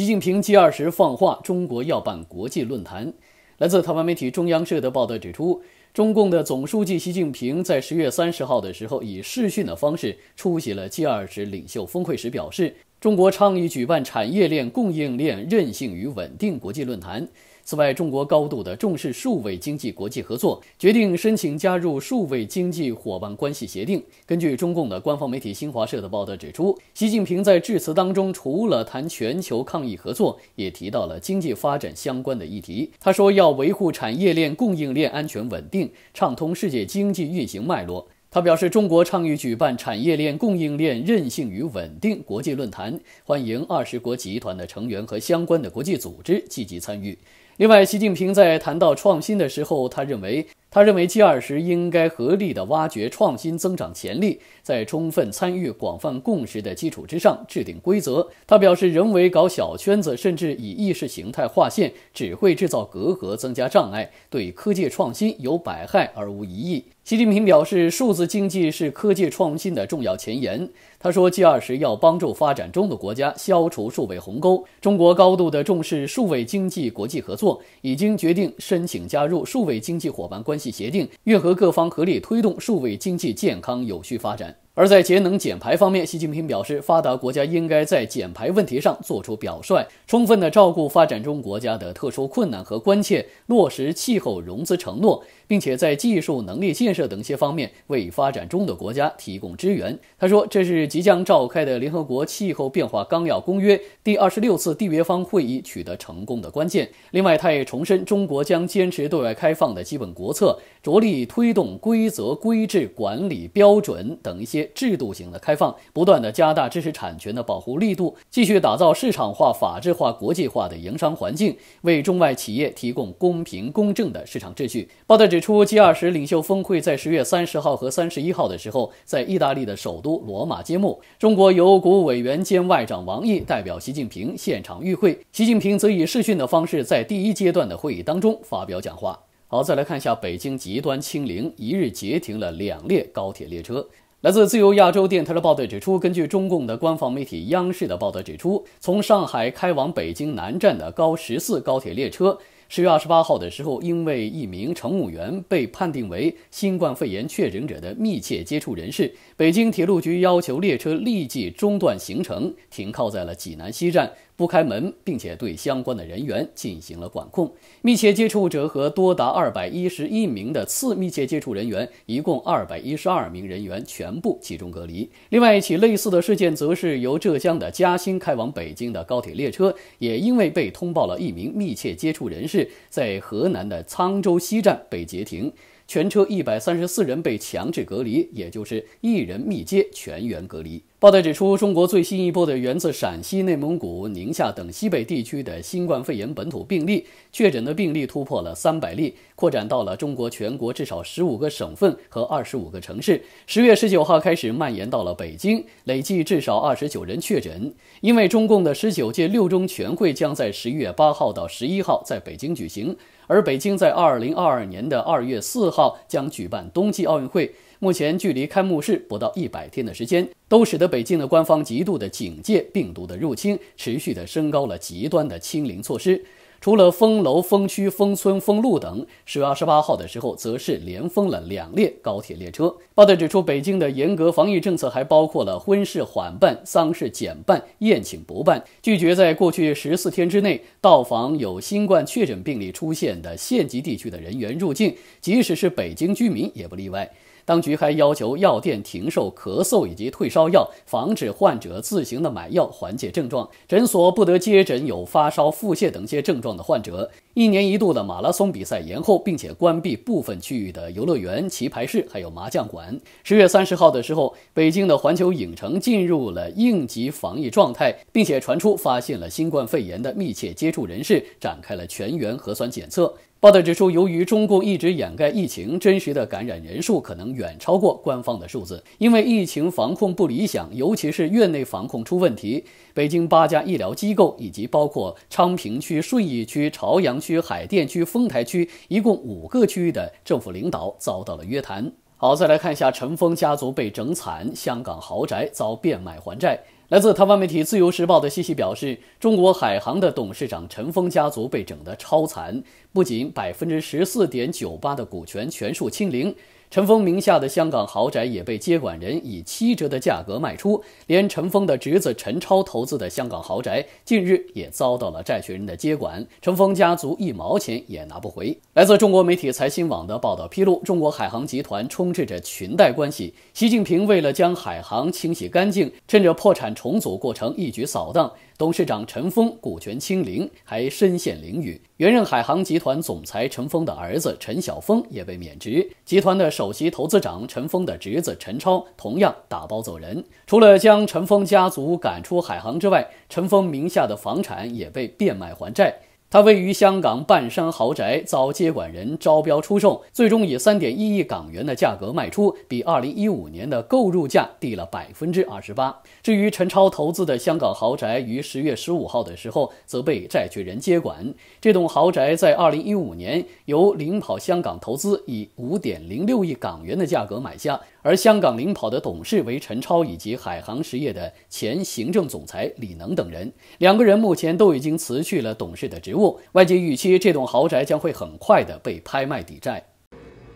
习近平 G 二十放话，中国要办国际论坛。来自台湾媒体中央社的报道指出，中共的总书记习近平在十月三十号的时候，以视讯的方式出席了 G 二十领袖峰会时表示。中国倡议举办产业链、供应链韧性与稳定国际论坛。此外，中国高度的重视数位经济国际合作，决定申请加入数位经济伙伴关系协定。根据中共的官方媒体新华社的报道指出，习近平在致辞当中除了谈全球抗疫合作，也提到了经济发展相关的议题。他说要维护产业链、供应链安全稳定，畅通世界经济运行脉络。他表示，中国倡议举办产业链、供应链韧性与稳定国际论坛，欢迎二十国集团的成员和相关的国际组织积极参与。另外，习近平在谈到创新的时候，他认为他认为 G 二十应该合力的挖掘创新增长潜力，在充分参与、广泛共识的基础之上制定规则。他表示，人为搞小圈子，甚至以意识形态划线，只会制造隔阂、增加障碍，对科技创新有百害而无一益。习近平表示，数字经济是科技创新的重要前沿。他说，G20 要帮助发展中的国家消除数位鸿沟。中国高度的重视数位经济国际合作，已经决定申请加入数位经济伙伴关系协定，愿和各方合力推动数位经济健康有序发展。而在节能减排方面，习近平表示，发达国家应该在减排问题上做出表率，充分的照顾发展中国家的特殊困难和关切，落实气候融资承诺，并且在技术能力建设等一些方面为发展中的国家提供支援。他说，这是即将召开的联合国气候变化纲要公约第二十六次缔约方会议取得成功的关键。另外，他也重申，中国将坚持对外开放的基本国策，着力推动规则、规制、管理、标准等一些。制度型的开放，不断的加大知识产权的保护力度，继续打造市场化、法治化、国际化的营商环境，为中外企业提供公平公正的市场秩序。报道指出，G 二十领袖峰会在十月三十号和三十一号的时候，在意大利的首都罗马揭幕。中国由国务委员兼外长王毅代表习近平现场与会，习近平则以视讯的方式在第一阶段的会议当中发表讲话。好，再来看一下北京极端清零，一日截停了两列高铁列车。来自自由亚洲电台的报道指出，根据中共的官方媒体央视的报道指出，从上海开往北京南站的高十四高铁列车，十月二十八号的时候，因为一名乘务员被判定为新冠肺炎确诊者的密切接触人士，北京铁路局要求列车立即中断行程，停靠在了济南西站。不开门，并且对相关的人员进行了管控。密切接触者和多达二百一十一名的次密切接触人员，一共二百一十二名人员全部集中隔离。另外一起类似的事件，则是由浙江的嘉兴开往北京的高铁列车，也因为被通报了一名密切接触人士，在河南的沧州西站被截停，全车一百三十四人被强制隔离，也就是一人密接，全员隔离。报道指出，中国最新一波的源自陕西、内蒙古、宁夏等西北地区的新冠肺炎本土病例确诊的病例突破了三百例，扩展到了中国全国至少十五个省份和二十五个城市。十月十九号开始蔓延到了北京，累计至少二十九人确诊。因为中共的十九届六中全会将在十月八号到十一号在北京举行，而北京在二零二二年的二月四号将举办冬季奥运会。目前距离开幕式不到一百天的时间，都使得北京的官方极度的警戒病毒的入侵，持续的升高了极端的清零措施。除了封楼、封区、封村、封路等，十月二十八号的时候，则是连封了两列高铁列车。报道指出，北京的严格防疫政策还包括了婚事缓办、丧事简办、宴请不办，拒绝在过去十四天之内到访有新冠确诊病例出现的县级地区的人员入境，即使是北京居民也不例外。当局还要求药店停售咳嗽以及退烧药，防止患者自行的买药缓解症状。诊所不得接诊有发烧、腹泻等些症状的患者。一年一度的马拉松比赛延后，并且关闭部分区域的游乐园、棋牌室，还有麻将馆。十月三十号的时候，北京的环球影城进入了应急防疫状态，并且传出发现了新冠肺炎的密切接触人士，展开了全员核酸检测。报道指出，由于中共一直掩盖疫情，真实的感染人数可能远超过官方的数字。因为疫情防控不理想，尤其是院内防控出问题，北京八家医疗机构以及包括昌平区、顺义区、朝阳区、海淀区、丰台区一共五个区域的政府领导遭到了约谈。好，再来看一下陈峰家族被整惨，香港豪宅遭变卖还债。来自台湾媒体《自由时报》的信息表示，中国海航的董事长陈峰家族被整得超惨，不仅百分之十四点九八的股权全数清零。陈峰名下的香港豪宅也被接管人以七折的价格卖出，连陈峰的侄子陈超投资的香港豪宅近日也遭到了债权人的接管，陈峰家族一毛钱也拿不回。来自中国媒体财新网的报道披露，中国海航集团充斥着裙带关系，习近平为了将海航清洗干净，趁着破产重组过程一举扫荡。董事长陈峰股权清零，还身陷囹圄。原任海航集团总裁陈峰的儿子陈小峰也被免职。集团的首席投资长陈峰的侄子陈超同样打包走人。除了将陈峰家族赶出海航之外，陈峰名下的房产也被变卖还债。它位于香港半山豪宅，遭接管人招标出售，最终以三点一亿港元的价格卖出，比二零一五年的购入价低了百分之二十八。至于陈超投资的香港豪宅，于十月十五号的时候则被债权人接管。这栋豪宅在二零一五年由领跑香港投资以五点零六亿港元的价格买下。而香港领跑的董事为陈超以及海航实业的前行政总裁李能等人，两个人目前都已经辞去了董事的职务。外界预期这栋豪宅将会很快的被拍卖抵债。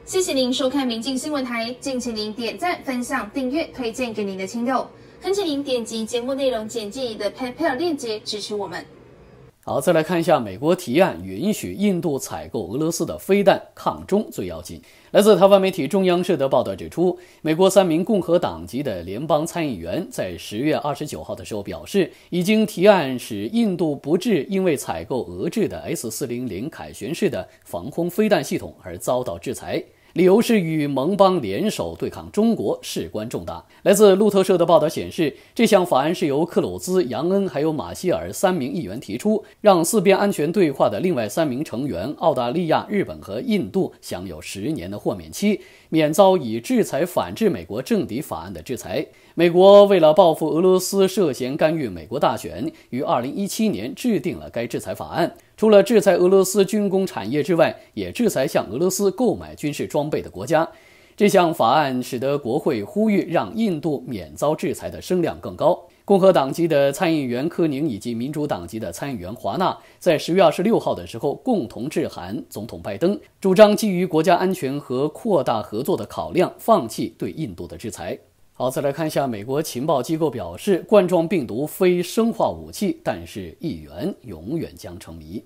谢谢您收看明镜新闻台，敬请您点赞、分享、订阅、推荐给您的亲友，恳请您点击节目内容简介里的 PayPal 链接支持我们。好，再来看一下美国提案允许印度采购俄罗斯的飞弹抗中最要紧。来自台湾媒体中央社的报道指出，美国三名共和党籍的联邦参议员在十月二十九号的时候表示，已经提案使印度不致因为采购俄制的 S 四零零凯旋式的防空飞弹系统而遭到制裁。理由是与盟邦联手对抗中国事关重大。来自路透社的报道显示，这项法案是由克鲁兹、杨恩还有马歇尔三名议员提出，让四边安全对话的另外三名成员——澳大利亚、日本和印度——享有十年的豁免期。免遭以制裁反制美国政敌法案的制裁。美国为了报复俄罗斯涉嫌干预美国大选，于2017年制定了该制裁法案。除了制裁俄罗斯军工产业之外，也制裁向俄罗斯购买军事装备的国家。这项法案使得国会呼吁让印度免遭制裁的声量更高。共和党籍的参议员柯宁以及民主党籍的参议员华纳，在十月二十六号的时候共同致函总统拜登，主张基于国家安全和扩大合作的考量，放弃对印度的制裁。好，再来看一下，美国情报机构表示，冠状病毒非生化武器，但是议员永远将成谜。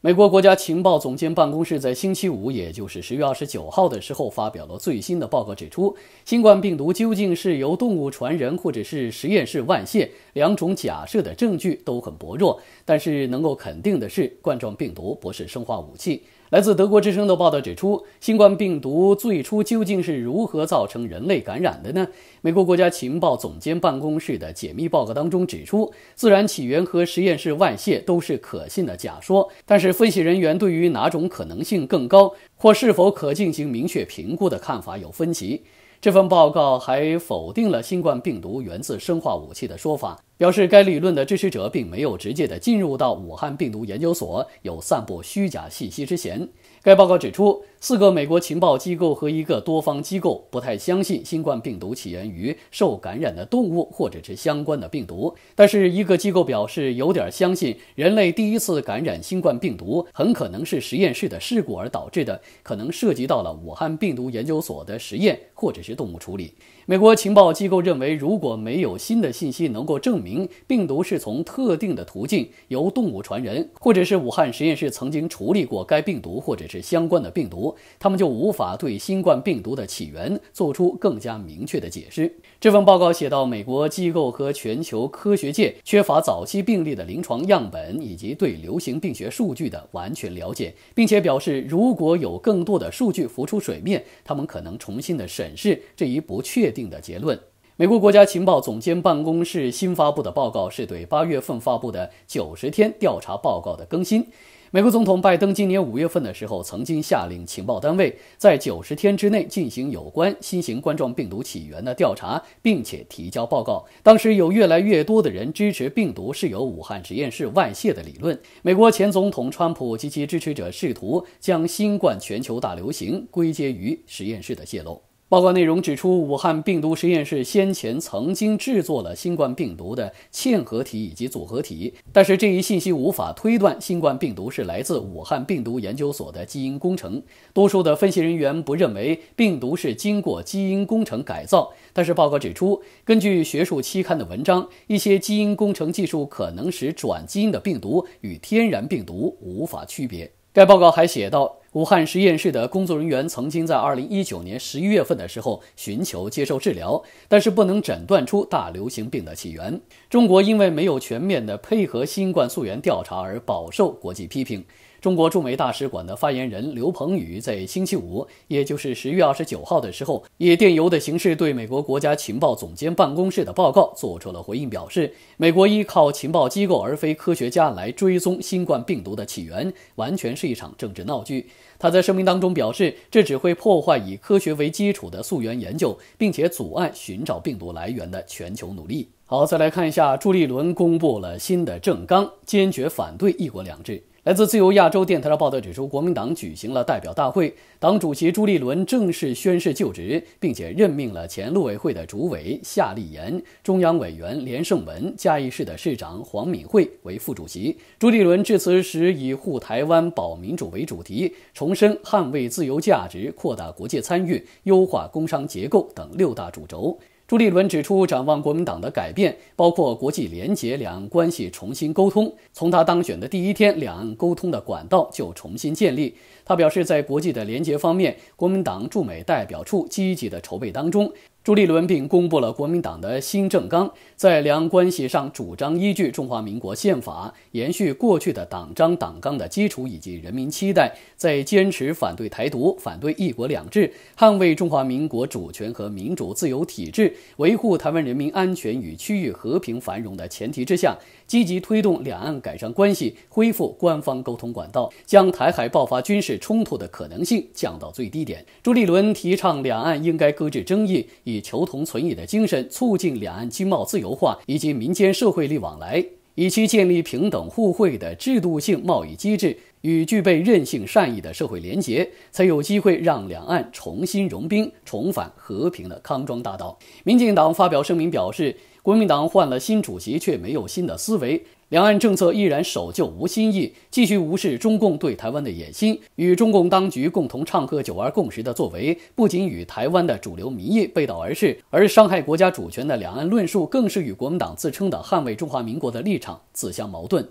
美国国家情报总监办公室在星期五，也就是十月二十九号的时候，发表了最新的报告，指出新冠病毒究竟是由动物传人，或者是实验室外泄，两种假设的证据都很薄弱。但是能够肯定的是，冠状病毒不是生化武器。来自德国之声的报道指出，新冠病毒最初究竟是如何造成人类感染的呢？美国国家情报总监办公室的解密报告当中指出，自然起源和实验室外泄都是可信的假说，但是分析人员对于哪种可能性更高，或是否可进行明确评估的看法有分歧。这份报告还否定了新冠病毒源自生化武器的说法。表示该理论的支持者并没有直接的进入到武汉病毒研究所，有散布虚假信息之嫌。该报告指出，四个美国情报机构和一个多方机构不太相信新冠病毒起源于受感染的动物或者是相关的病毒，但是一个机构表示有点相信，人类第一次感染新冠病毒很可能是实验室的事故而导致的，可能涉及到了武汉病毒研究所的实验或者是动物处理。美国情报机构认为，如果没有新的信息能够证明。病毒是从特定的途径由动物传人，或者是武汉实验室曾经处理过该病毒或者是相关的病毒，他们就无法对新冠病毒的起源做出更加明确的解释。这份报告写到，美国机构和全球科学界缺乏早期病例的临床样本以及对流行病学数据的完全了解，并且表示，如果有更多的数据浮出水面，他们可能重新的审视这一不确定的结论。美国国家情报总监办公室新发布的报告是对八月份发布的九十天调查报告的更新。美国总统拜登今年五月份的时候曾经下令情报单位在九十天之内进行有关新型冠状病毒起源的调查，并且提交报告。当时有越来越多的人支持病毒是由武汉实验室外泄的理论。美国前总统川普及其支持者试图将新冠全球大流行归结于实验室的泄露。报告内容指出，武汉病毒实验室先前曾经制作了新冠病毒的嵌合体以及组合体，但是这一信息无法推断新冠病毒是来自武汉病毒研究所的基因工程。多数的分析人员不认为病毒是经过基因工程改造，但是报告指出，根据学术期刊的文章，一些基因工程技术可能使转基因的病毒与天然病毒无法区别。该报告还写到。武汉实验室的工作人员曾经在二零一九年十一月份的时候寻求接受治疗，但是不能诊断出大流行病的起源。中国因为没有全面的配合新冠溯源调查而饱受国际批评。中国驻美大使馆的发言人刘鹏宇在星期五，也就是十月二十九号的时候，以电邮的形式对美国国家情报总监办公室的报告做出了回应，表示美国依靠情报机构而非科学家来追踪新冠病毒的起源，完全是一场政治闹剧。他在声明当中表示，这只会破坏以科学为基础的溯源研究，并且阻碍寻找病毒来源的全球努力。好，再来看一下朱立伦公布了新的政纲，坚决反对一国两制。来自自由亚洲电台的报道指出，国民党举行了代表大会，党主席朱立伦正式宣誓就职，并且任命了前陆委会的主委夏立言、中央委员连胜文、嘉义市的市长黄敏惠为副主席。朱立伦致辞时以护台湾、保民主为主题，重申捍卫自由价值、扩大国际参与、优化工商结构等六大主轴。朱立伦指出，展望国民党的改变，包括国际廉结、两岸关系重新沟通。从他当选的第一天，两岸沟通的管道就重新建立。他表示，在国际的廉结方面，国民党驻美代表处积极的筹备当中。朱立伦并公布了国民党的新政纲，在两岸关系上主张依据中华民国宪法，延续过去的党章党纲的基础以及人民期待，在坚持反对台独、反对一国两制，捍卫中华民国主权和民主自由体制，维护台湾人民安全与区域和平繁荣的前提之下，积极推动两岸改善关系，恢复官方沟通管道，将台海爆发军事冲突的可能性降到最低点。朱立伦提倡两岸应该搁置争议，以。求同存异的精神，促进两岸经贸自由化以及民间社会力往来，以期建立平等互惠的制度性贸易机制与具备韧性善意的社会联结，才有机会让两岸重新融冰，重返和平的康庄大道。民进党发表声明表示，国民党换了新主席，却没有新的思维。两岸政策依然守旧无新意，继续无视中共对台湾的野心，与中共当局共同唱和“九二共识”的作为，不仅与台湾的主流民意背道而驰，而伤害国家主权的两岸论述，更是与国民党自称的捍卫中华民国的立场自相矛盾。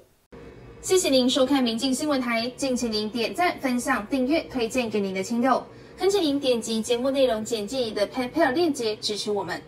谢谢您收看民进新闻台，敬请您点赞、分享、订阅、推荐给您的亲友，恳请您点击节目内容简介里的 PayPal 链接支持我们。